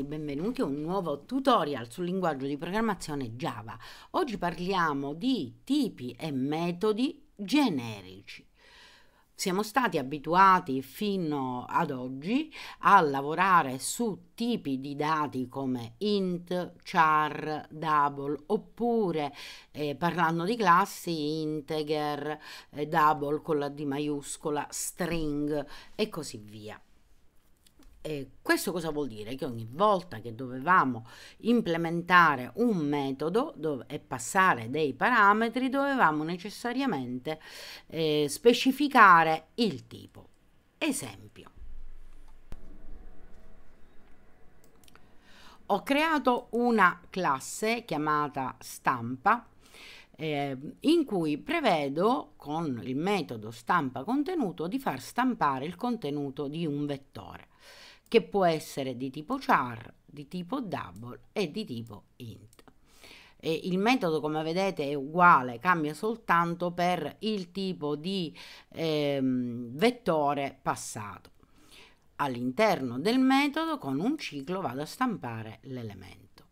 ragazzi, benvenuti a un nuovo tutorial sul linguaggio di programmazione Java. Oggi parliamo di tipi e metodi generici. Siamo stati abituati fino ad oggi a lavorare su tipi di dati come int, char, double oppure eh, parlando di classi integer, eh, double con la D maiuscola, string e così via. Eh, questo cosa vuol dire? Che ogni volta che dovevamo implementare un metodo dove, e passare dei parametri, dovevamo necessariamente eh, specificare il tipo. Esempio. Ho creato una classe chiamata stampa eh, in cui prevedo con il metodo stampa contenuto di far stampare il contenuto di un vettore che può essere di tipo char, di tipo double e di tipo int. E il metodo come vedete è uguale, cambia soltanto per il tipo di ehm, vettore passato. All'interno del metodo con un ciclo vado a stampare l'elemento.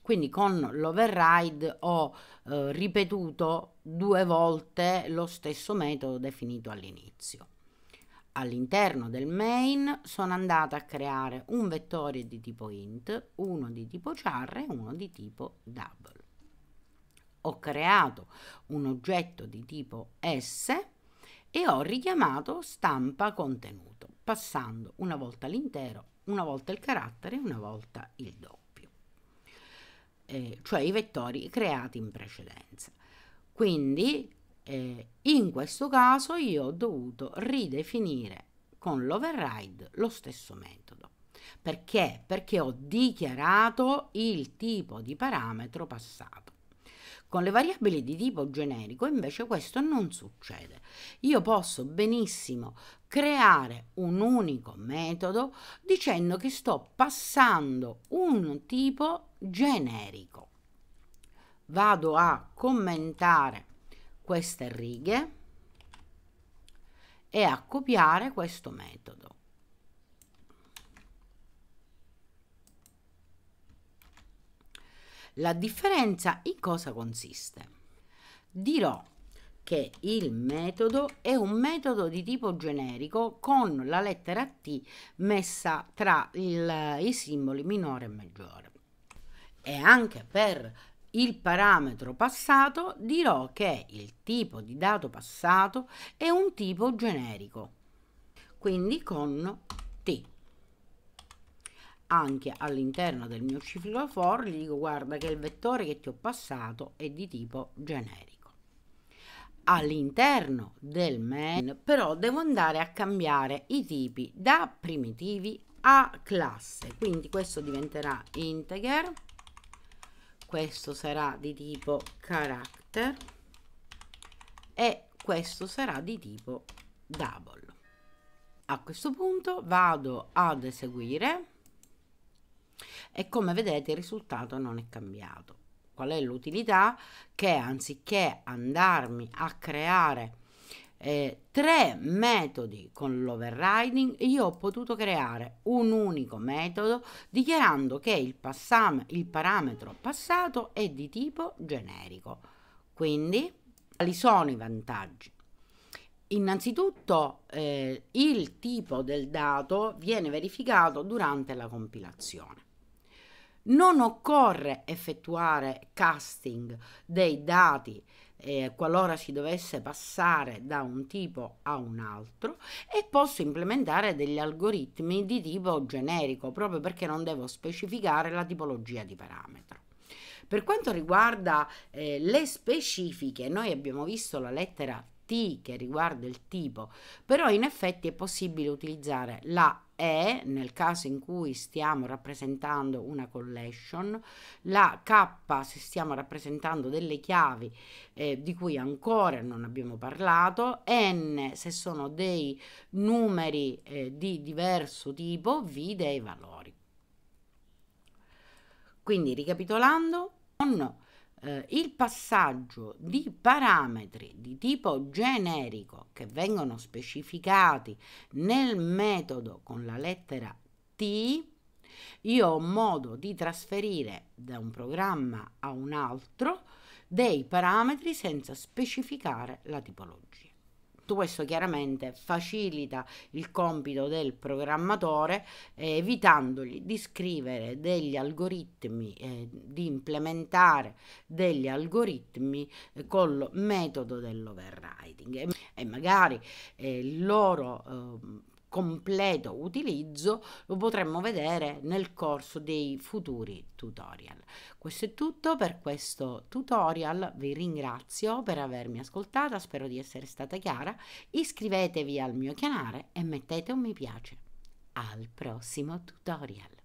Quindi con l'override ho eh, ripetuto due volte lo stesso metodo definito all'inizio all'interno del main sono andata a creare un vettore di tipo int, uno di tipo char e uno di tipo double. Ho creato un oggetto di tipo s e ho richiamato stampa contenuto, passando una volta l'intero, una volta il carattere, una volta il doppio, eh, cioè i vettori creati in precedenza. Quindi eh, in questo caso io ho dovuto ridefinire con l'override lo stesso metodo. Perché? Perché ho dichiarato il tipo di parametro passato. Con le variabili di tipo generico invece questo non succede. Io posso benissimo creare un unico metodo dicendo che sto passando un tipo generico. Vado a commentare queste righe e a copiare questo metodo. La differenza in cosa consiste? Dirò che il metodo è un metodo di tipo generico con la lettera T messa tra il, i simboli minore e maggiore. E anche per il parametro passato dirò che il tipo di dato passato è un tipo generico, quindi con t. Anche all'interno del mio ciclo for gli dico guarda che il vettore che ti ho passato è di tipo generico. All'interno del main però devo andare a cambiare i tipi da primitivi a classe, quindi questo diventerà integer questo sarà di tipo character e questo sarà di tipo double a questo punto vado ad eseguire e come vedete il risultato non è cambiato qual è l'utilità che anziché andarmi a creare eh, tre metodi con l'overriding, io ho potuto creare un unico metodo dichiarando che il, passam- il parametro passato è di tipo generico. Quindi, quali sono i vantaggi? Innanzitutto eh, il tipo del dato viene verificato durante la compilazione. Non occorre effettuare casting dei dati eh, qualora si dovesse passare da un tipo a un altro e posso implementare degli algoritmi di tipo generico proprio perché non devo specificare la tipologia di parametro. Per quanto riguarda eh, le specifiche, noi abbiamo visto la lettera T che riguarda il tipo, però in effetti è possibile utilizzare la E nel caso in cui stiamo rappresentando una collection, la K se stiamo rappresentando delle chiavi eh, di cui ancora non abbiamo parlato, N se sono dei numeri eh, di diverso tipo, V dei valori. Quindi ricapitolando, no eh, il passaggio di parametri di tipo generico che vengono specificati nel metodo con la lettera T, io ho modo di trasferire da un programma a un altro dei parametri senza specificare la tipologia. Tutto questo chiaramente facilita il compito del programmatore eh, evitandogli di scrivere degli algoritmi, eh, di implementare degli algoritmi eh, col metodo dell'overriding e, e magari eh, il loro ehm, completo utilizzo lo potremmo vedere nel corso dei futuri tutorial. Questo è tutto per questo tutorial, vi ringrazio per avermi ascoltata, spero di essere stata chiara, iscrivetevi al mio canale e mettete un mi piace. Al prossimo tutorial!